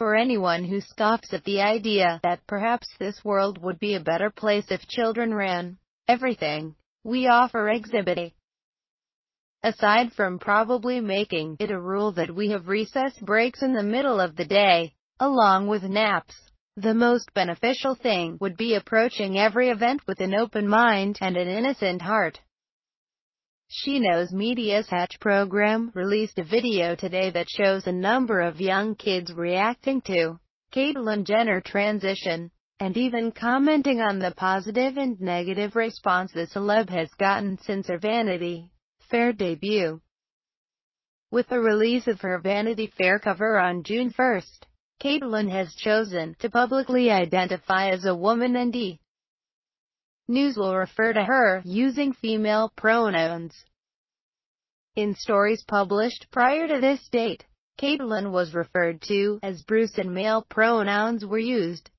for anyone who scoffs at the idea that perhaps this world would be a better place if children ran everything we offer Exhibit A. Aside from probably making it a rule that we have recess breaks in the middle of the day, along with naps, the most beneficial thing would be approaching every event with an open mind and an innocent heart. She Knows Media's Hatch program released a video today that shows a number of young kids reacting to Caitlyn Jenner transition and even commenting on the positive and negative response the celeb has gotten since her Vanity Fair debut. With the release of her Vanity Fair cover on June 1, Caitlyn has chosen to publicly identify as a woman and e News will refer to her using female pronouns. In stories published prior to this date, Caitlin was referred to as Bruce and male pronouns were used.